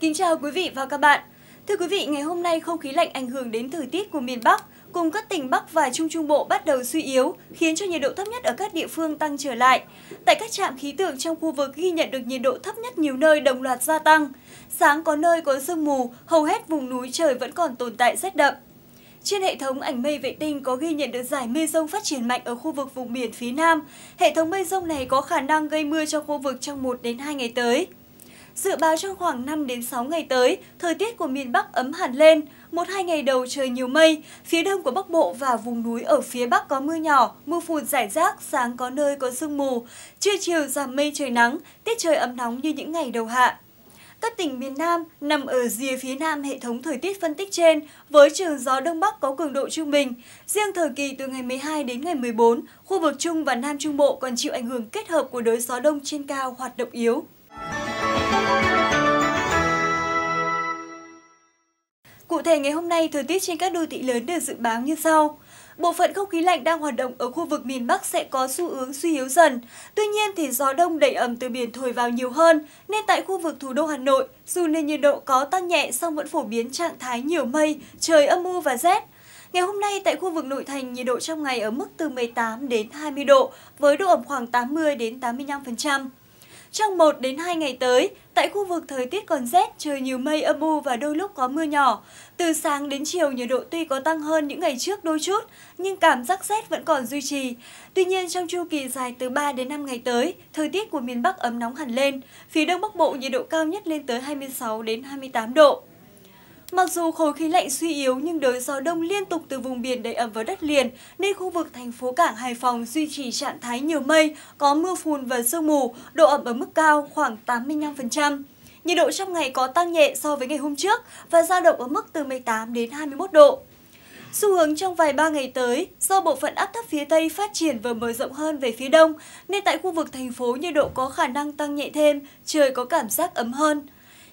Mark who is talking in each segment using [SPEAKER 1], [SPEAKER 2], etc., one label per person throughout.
[SPEAKER 1] Kính chào quý vị và các bạn. Thưa quý vị, ngày hôm nay không khí lạnh ảnh hưởng đến thời tiết của miền Bắc, cùng các tỉnh Bắc và Trung Trung Bộ bắt đầu suy yếu, khiến cho nhiệt độ thấp nhất ở các địa phương tăng trở lại. Tại các trạm khí tượng trong khu vực ghi nhận được nhiệt độ thấp nhất nhiều nơi đồng loạt gia tăng. Sáng có nơi có sương mù, hầu hết vùng núi trời vẫn còn tồn tại rét đậm. Trên hệ thống ảnh mây vệ tinh có ghi nhận được giải mây rông phát triển mạnh ở khu vực vùng biển phía Nam. Hệ thống mây rông này có khả năng gây mưa cho khu vực trong 1 đến 2 ngày tới. Dự báo trong khoảng 5 đến 6 ngày tới, thời tiết của miền Bắc ấm hẳn lên, một hai ngày đầu trời nhiều mây, phía đông của Bắc Bộ và vùng núi ở phía Bắc có mưa nhỏ, mưa phùn rải rác, sáng có nơi có sương mù, trưa chiều giảm mây trời nắng, tiết trời ấm nóng như những ngày đầu hạ. Các tỉnh miền Nam nằm ở rìa phía nam hệ thống thời tiết phân tích trên với trường gió Đông Bắc có cường độ trung bình. Riêng thời kỳ từ ngày 12 đến ngày 14, khu vực Trung và Nam Trung Bộ còn chịu ảnh hưởng kết hợp của đới gió đông trên cao hoạt động yếu. Cụ thể ngày hôm nay, thời tiết trên các đô thị lớn được dự báo như sau. Bộ phận không khí lạnh đang hoạt động ở khu vực miền Bắc sẽ có xu hướng suy yếu dần. Tuy nhiên thì gió đông đẩy ẩm từ biển thổi vào nhiều hơn, nên tại khu vực thủ đô Hà Nội, dù nền nhiệt độ có tăng nhẹ song vẫn phổ biến trạng thái nhiều mây, trời âm u và rét. Ngày hôm nay tại khu vực nội thành nhiệt độ trong ngày ở mức từ 18 đến 20 độ với độ ẩm khoảng 80 đến 85%. Trong 1 đến 2 ngày tới, tại khu vực thời tiết còn rét, trời nhiều mây âm u và đôi lúc có mưa nhỏ. Từ sáng đến chiều nhiệt độ tuy có tăng hơn những ngày trước đôi chút, nhưng cảm giác rét vẫn còn duy trì. Tuy nhiên trong chu kỳ dài từ 3 đến 5 ngày tới, thời tiết của miền Bắc ấm nóng hẳn lên, phía Đông Bắc Bộ nhiệt độ cao nhất lên tới 26 đến 28 độ. Mặc dù khối khí lạnh suy yếu nhưng đới gió đông liên tục từ vùng biển đầy ẩm vào đất liền nên khu vực thành phố cảng Hải Phòng duy trì trạng thái nhiều mây, có mưa phùn và sương mù, độ ẩm ở mức cao khoảng 85%. Nhiệt độ trong ngày có tăng nhẹ so với ngày hôm trước và dao động ở mức từ 18 đến 21 độ. Xu hướng trong vài ba ngày tới, do bộ phận áp thấp phía Tây phát triển và mở rộng hơn về phía Đông, nên tại khu vực thành phố nhiệt độ có khả năng tăng nhẹ thêm, trời có cảm giác ấm hơn.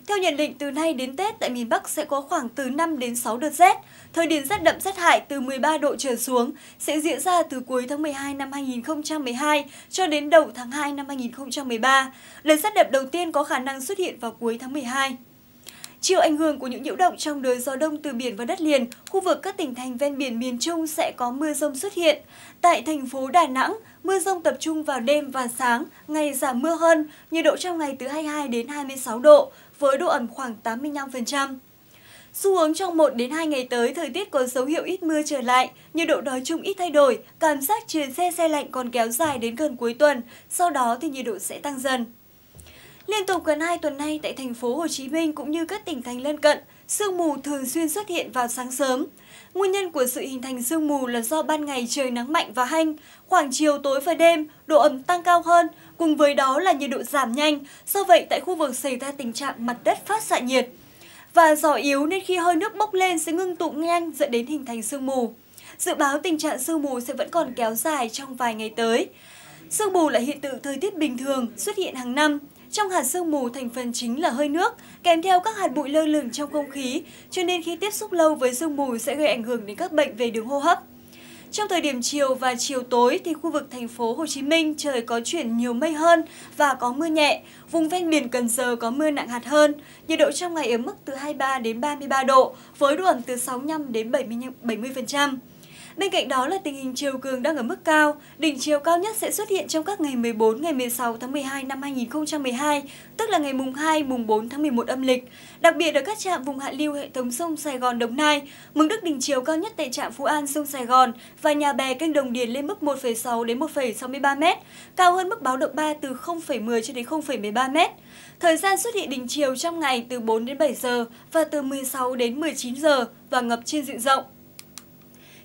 [SPEAKER 1] Theo nhận định, từ nay đến Tết tại miền Bắc sẽ có khoảng từ 5 đến 6 đợt rét. Thời điểm rét đậm rét hại từ 13 độ trở xuống sẽ diễn ra từ cuối tháng 12 năm 2012 cho đến đầu tháng 2 năm 2013. Lần rét đậm đầu tiên có khả năng xuất hiện vào cuối tháng 12. Chịu ảnh hưởng của những nhiễu động trong đới gió đông từ biển và đất liền, khu vực các tỉnh thành ven biển miền Trung sẽ có mưa rông xuất hiện. Tại thành phố Đà Nẵng, mưa rông tập trung vào đêm và sáng, ngày giảm mưa hơn, nhiệt độ trong ngày từ 22 đến 26 độ, với độ ẩm khoảng 85%. Xu hướng trong 1 đến 2 ngày tới, thời tiết có dấu hiệu ít mưa trở lại, nhiệt độ nói chung ít thay đổi, cảm giác trời xe xe lạnh còn kéo dài đến gần cuối tuần, sau đó thì nhiệt độ sẽ tăng dần. Liên tục gần 2 tuần nay tại thành phố Hồ Chí Minh cũng như các tỉnh thành lân cận, sương mù thường xuyên xuất hiện vào sáng sớm. Nguyên nhân của sự hình thành sương mù là do ban ngày trời nắng mạnh và hanh, khoảng chiều tối và đêm độ ẩm tăng cao hơn, cùng với đó là nhiệt độ giảm nhanh, do vậy tại khu vực xảy ra tình trạng mặt đất phát xạ nhiệt. Và gió yếu nên khi hơi nước bốc lên sẽ ngưng tụ nhanh dẫn đến hình thành sương mù. Dự báo tình trạng sương mù sẽ vẫn còn kéo dài trong vài ngày tới. Sương mù là hiện tượng thời tiết bình thường xuất hiện hàng năm. Trong hạt sương mù, thành phần chính là hơi nước, kèm theo các hạt bụi lơ lửng trong không khí, cho nên khi tiếp xúc lâu với sương mù sẽ gây ảnh hưởng đến các bệnh về đường hô hấp. Trong thời điểm chiều và chiều tối thì khu vực thành phố Hồ Chí Minh trời có chuyển nhiều mây hơn và có mưa nhẹ, vùng ven biển Cần Giờ có mưa nặng hạt hơn. Nhiệt độ trong ngày ở mức từ 23 đến 33 độ với độ ẩm từ 65 đến 70%. Bên cạnh đó là tình hình chiều cường đang ở mức cao, đỉnh chiều cao nhất sẽ xuất hiện trong các ngày 14, ngày 16 tháng 12 năm 2012, tức là ngày mùng 2, mùng 4 tháng 11 âm lịch. Đặc biệt ở các trạm vùng hạ lưu hệ thống sông Sài Gòn Đồng Nai, mực đức đỉnh chiều cao nhất tại trạm Phú An sông Sài Gòn và nhà bè kênh Đồng Điền lên mức 1,6 đến 1,63 m, cao hơn mức báo động 3 từ 0,10 cho đến 0,13 m. Thời gian xuất hiện đỉnh chiều trong ngày từ 4 đến 7 giờ và từ 16 đến 19 giờ và ngập trên diện rộng.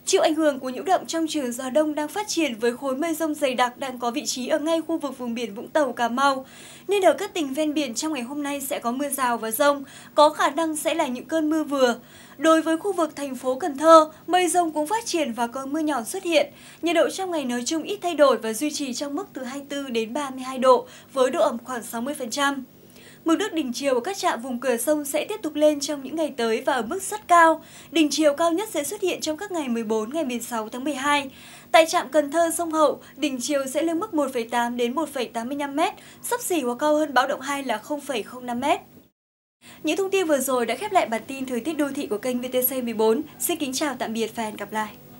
[SPEAKER 1] Chịu ảnh hưởng của nhiễu động trong trường gió đông đang phát triển với khối mây rông dày đặc đang có vị trí ở ngay khu vực vùng biển Vũng Tàu, Cà Mau, nên ở các tỉnh ven biển trong ngày hôm nay sẽ có mưa rào và rông, có khả năng sẽ là những cơn mưa vừa. Đối với khu vực thành phố Cần Thơ, mây rông cũng phát triển và có mưa nhỏ xuất hiện. Nhiệt độ trong ngày nói chung ít thay đổi và duy trì trong mức từ 24 đến 32 độ với độ ẩm khoảng 60%. Mực nước đỉnh chiều ở các trạm vùng cửa sông sẽ tiếp tục lên trong những ngày tới và ở mức rất cao. Đỉnh chiều cao nhất sẽ xuất hiện trong các ngày 14 ngày 16 tháng 12. Tại trạm Cần Thơ sông Hậu, đỉnh chiều sẽ lên mức 1,8 đến 1,85 m, sắp xỉ hoặc cao hơn báo động 2 là 0,05 m. Những thông tin vừa rồi đã khép lại bản tin thời tiết đô thị của kênh VTC14. Xin kính chào tạm biệt và hẹn gặp lại.